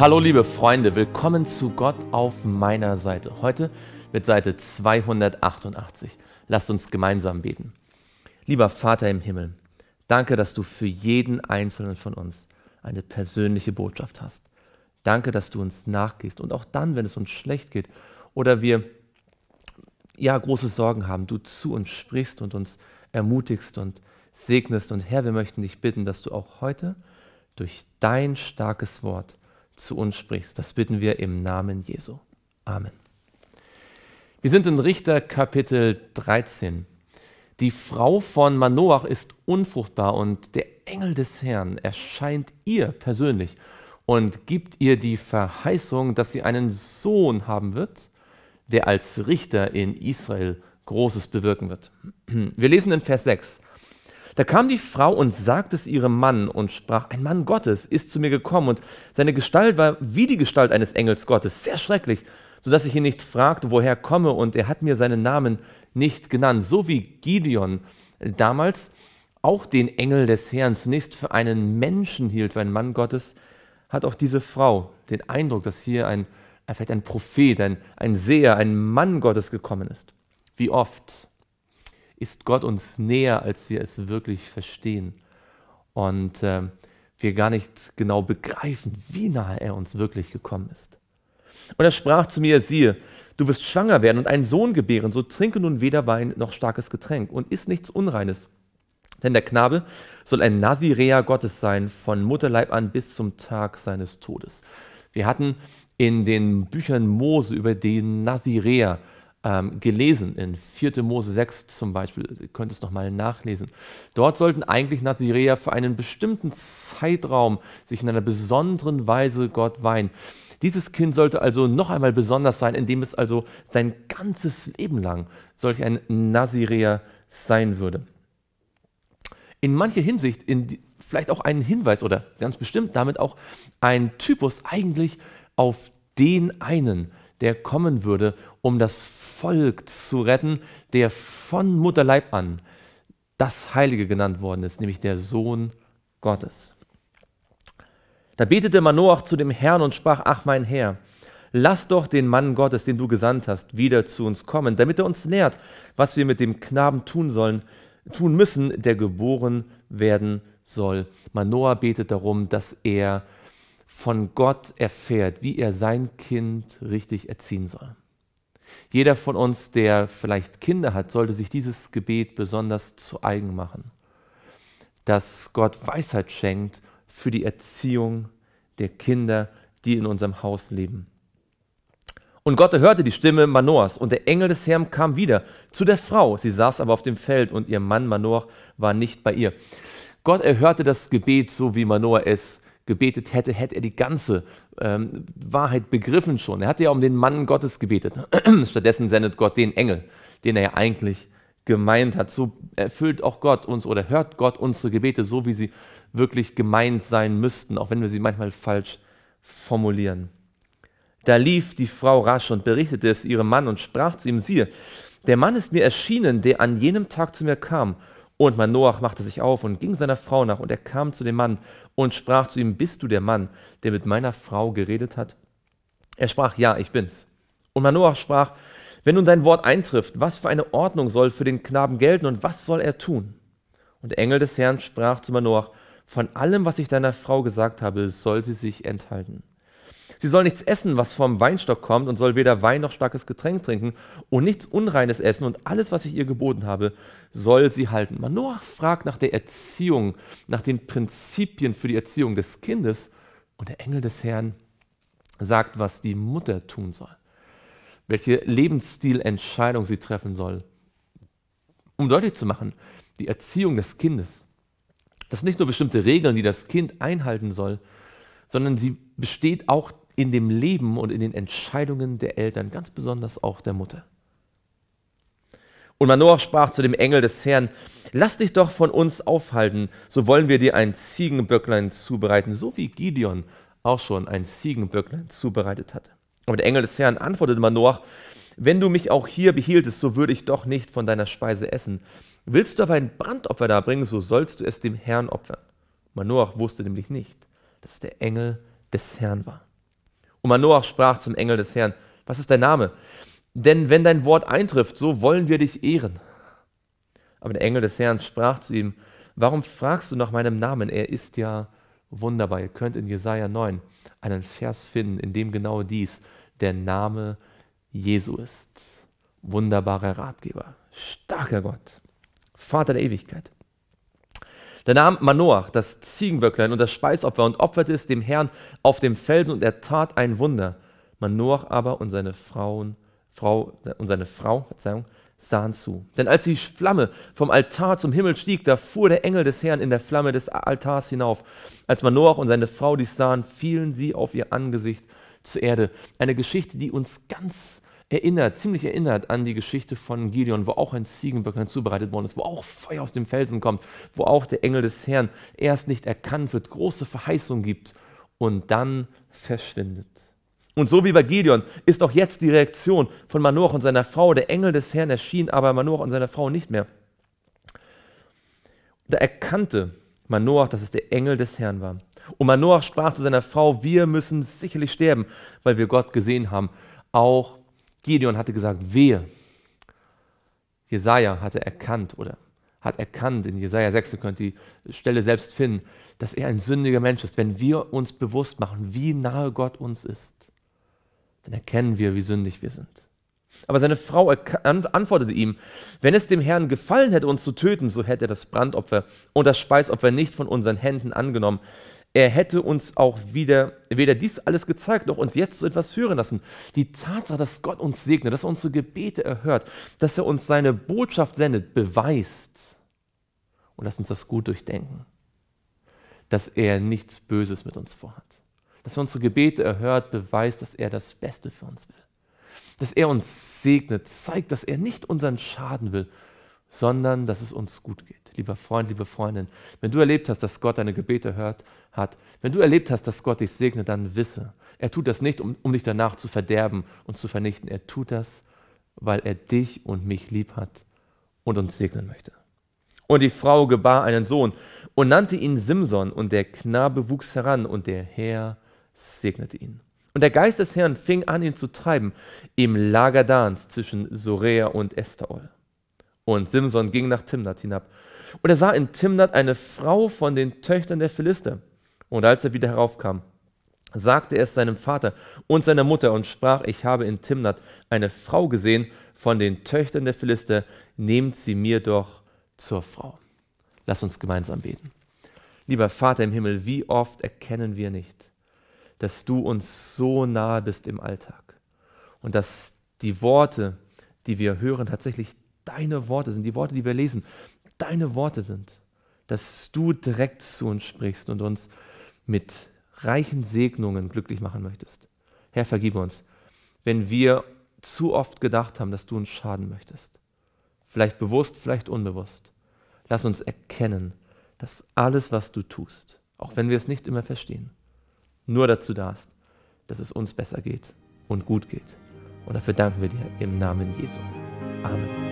Hallo liebe Freunde, willkommen zu Gott auf meiner Seite. Heute mit Seite 288. Lasst uns gemeinsam beten. Lieber Vater im Himmel, danke, dass du für jeden einzelnen von uns eine persönliche Botschaft hast. Danke, dass du uns nachgehst und auch dann, wenn es uns schlecht geht oder wir ja große Sorgen haben, du zu uns sprichst und uns ermutigst und segnest und Herr, wir möchten dich bitten, dass du auch heute durch dein starkes Wort zu uns sprichst. Das bitten wir im Namen Jesu. Amen. Wir sind in Richter Kapitel 13. Die Frau von Manoach ist unfruchtbar und der Engel des Herrn erscheint ihr persönlich und gibt ihr die Verheißung, dass sie einen Sohn haben wird, der als Richter in Israel Großes bewirken wird. Wir lesen in Vers 6. Da kam die Frau und sagte es ihrem Mann und sprach, ein Mann Gottes ist zu mir gekommen und seine Gestalt war wie die Gestalt eines Engels Gottes, sehr schrecklich, sodass ich ihn nicht fragte, woher komme und er hat mir seinen Namen nicht genannt, so wie Gideon damals auch den Engel des Herrn zunächst für einen Menschen hielt, für einen Mann Gottes, hat auch diese Frau den Eindruck, dass hier ein, vielleicht ein Prophet, ein, ein Seher, ein Mann Gottes gekommen ist. Wie oft ist Gott uns näher, als wir es wirklich verstehen. Und äh, wir gar nicht genau begreifen, wie nahe er uns wirklich gekommen ist. Und er sprach zu mir, siehe, du wirst schwanger werden und einen Sohn gebären, so trinke nun weder Wein noch starkes Getränk und iss nichts Unreines. Denn der Knabe soll ein Nasirea Gottes sein, von Mutterleib an bis zum Tag seines Todes. Wir hatten in den Büchern Mose über den Nazirea ähm, gelesen. In 4. Mose 6 zum Beispiel, ihr könnt es nochmal nachlesen. Dort sollten eigentlich Nazireer für einen bestimmten Zeitraum sich in einer besonderen Weise Gott weihen. Dieses Kind sollte also noch einmal besonders sein, indem es also sein ganzes Leben lang solch ein Nazireer sein würde. In mancher Hinsicht, in vielleicht auch einen Hinweis oder ganz bestimmt damit auch ein Typus eigentlich auf den einen, der kommen würde um das Volk zu retten, der von Mutterleib an das Heilige genannt worden ist, nämlich der Sohn Gottes. Da betete Manoach zu dem Herrn und sprach, ach mein Herr, lass doch den Mann Gottes, den du gesandt hast, wieder zu uns kommen, damit er uns lehrt, was wir mit dem Knaben tun sollen, tun müssen, der geboren werden soll. Manoah betet darum, dass er von Gott erfährt, wie er sein Kind richtig erziehen soll. Jeder von uns, der vielleicht Kinder hat, sollte sich dieses Gebet besonders zu eigen machen, dass Gott Weisheit schenkt für die Erziehung der Kinder, die in unserem Haus leben. Und Gott erhörte die Stimme Manoahs, und der Engel des Herrn kam wieder zu der Frau. Sie saß aber auf dem Feld, und ihr Mann Manoah war nicht bei ihr. Gott erhörte das Gebet, so wie Manoah es gebetet hätte, hätte er die ganze ähm, Wahrheit begriffen schon. Er hatte ja um den Mann Gottes gebetet. Stattdessen sendet Gott den Engel, den er ja eigentlich gemeint hat. So erfüllt auch Gott uns oder hört Gott unsere Gebete so, wie sie wirklich gemeint sein müssten, auch wenn wir sie manchmal falsch formulieren. Da lief die Frau rasch und berichtete es ihrem Mann und sprach zu ihm, siehe, der Mann ist mir erschienen, der an jenem Tag zu mir kam und Manoach machte sich auf und ging seiner Frau nach, und er kam zu dem Mann und sprach zu ihm, Bist du der Mann, der mit meiner Frau geredet hat? Er sprach, Ja, ich bin's. Und Manoach sprach, Wenn nun dein Wort eintrifft, was für eine Ordnung soll für den Knaben gelten und was soll er tun? Und der Engel des Herrn sprach zu Manoach, Von allem, was ich deiner Frau gesagt habe, soll sie sich enthalten. Sie soll nichts essen, was vom Weinstock kommt, und soll weder Wein noch starkes Getränk trinken und nichts Unreines essen, und alles, was ich ihr geboten habe, soll sie halten. Manoah fragt nach der Erziehung, nach den Prinzipien für die Erziehung des Kindes, und der Engel des Herrn sagt, was die Mutter tun soll, welche Lebensstilentscheidung sie treffen soll. Um deutlich zu machen, die Erziehung des Kindes, das sind nicht nur bestimmte Regeln, die das Kind einhalten soll, sondern sie besteht auch in dem Leben und in den Entscheidungen der Eltern, ganz besonders auch der Mutter. Und Manoach sprach zu dem Engel des Herrn, lass dich doch von uns aufhalten, so wollen wir dir ein Ziegenböcklein zubereiten, so wie Gideon auch schon ein Ziegenböcklein zubereitet hatte. Aber der Engel des Herrn antwortete Manoach, wenn du mich auch hier behieltest, so würde ich doch nicht von deiner Speise essen. Willst du aber ein Brandopfer darbringen, so sollst du es dem Herrn opfern. Manoach wusste nämlich nicht, dass es der Engel des Herrn war. Und Manoach sprach zum Engel des Herrn, was ist dein Name? Denn wenn dein Wort eintrifft, so wollen wir dich ehren. Aber der Engel des Herrn sprach zu ihm, warum fragst du nach meinem Namen? Er ist ja wunderbar. Ihr könnt in Jesaja 9 einen Vers finden, in dem genau dies der Name Jesu ist. Wunderbarer Ratgeber, starker Gott, Vater der Ewigkeit. Da nahm Manoach das Ziegenböcklein und das Speisopfer und opferte es dem Herrn auf dem Felsen und er tat ein Wunder. Manoach aber und seine Frauen, Frau, und seine Frau, Verzeihung, sahen zu. Denn als die Flamme vom Altar zum Himmel stieg, da fuhr der Engel des Herrn in der Flamme des Altars hinauf. Als Manoach und seine Frau dies sahen, fielen sie auf ihr Angesicht zur Erde. Eine Geschichte, die uns ganz erinnert, ziemlich erinnert an die Geschichte von Gideon, wo auch ein Ziegenböcklein zubereitet worden ist, wo auch Feuer aus dem Felsen kommt, wo auch der Engel des Herrn erst nicht erkannt wird, große Verheißung gibt und dann verschwindet. Und so wie bei Gideon ist auch jetzt die Reaktion von Manoach und seiner Frau. Der Engel des Herrn erschien aber Manoach und seiner Frau nicht mehr. Da erkannte Manoach, dass es der Engel des Herrn war. Und Manoach sprach zu seiner Frau, wir müssen sicherlich sterben, weil wir Gott gesehen haben. Auch Gideon hatte gesagt, wehe. Jesaja hatte erkannt oder hat erkannt, in Jesaja 6, ihr könnt die Stelle selbst finden, dass er ein sündiger Mensch ist. Wenn wir uns bewusst machen, wie nahe Gott uns ist, dann erkennen wir, wie sündig wir sind. Aber seine Frau antwortete ihm, wenn es dem Herrn gefallen hätte, uns zu töten, so hätte er das Brandopfer und das Speisopfer nicht von unseren Händen angenommen, er hätte uns auch wieder, weder dies alles gezeigt, noch uns jetzt so etwas hören lassen. Die Tatsache, dass Gott uns segnet, dass er unsere Gebete erhört, dass er uns seine Botschaft sendet, beweist. Und lass uns das gut durchdenken, dass er nichts Böses mit uns vorhat. Dass er unsere Gebete erhört, beweist, dass er das Beste für uns will. Dass er uns segnet, zeigt, dass er nicht unseren Schaden will, sondern dass es uns gut geht. Lieber Freund, liebe Freundin, wenn du erlebt hast, dass Gott deine Gebete hört, hat, wenn du erlebt hast, dass Gott dich segnet, dann wisse, er tut das nicht, um, um dich danach zu verderben und zu vernichten. Er tut das, weil er dich und mich lieb hat und uns segnen möchte. Und die Frau gebar einen Sohn und nannte ihn Simson, und der Knabe wuchs heran, und der Herr segnete ihn. Und der Geist des Herrn fing an, ihn zu treiben, im Lager Dans zwischen Sorea und Estaol. Und Simson ging nach Timnath hinab. Und er sah in Timnath eine Frau von den Töchtern der Philister. Und als er wieder heraufkam, sagte er es seinem Vater und seiner Mutter und sprach, ich habe in Timnath eine Frau gesehen von den Töchtern der Philister, nehmt sie mir doch zur Frau. Lass uns gemeinsam beten. Lieber Vater im Himmel, wie oft erkennen wir nicht, dass du uns so nahe bist im Alltag und dass die Worte, die wir hören, tatsächlich deine Worte sind, die Worte, die wir lesen, deine Worte sind, dass du direkt zu uns sprichst und uns mit reichen Segnungen glücklich machen möchtest. Herr, vergib uns, wenn wir zu oft gedacht haben, dass du uns schaden möchtest. Vielleicht bewusst, vielleicht unbewusst. Lass uns erkennen, dass alles, was du tust, auch wenn wir es nicht immer verstehen, nur dazu da ist, dass es uns besser geht und gut geht. Und dafür danken wir dir im Namen Jesu. Amen.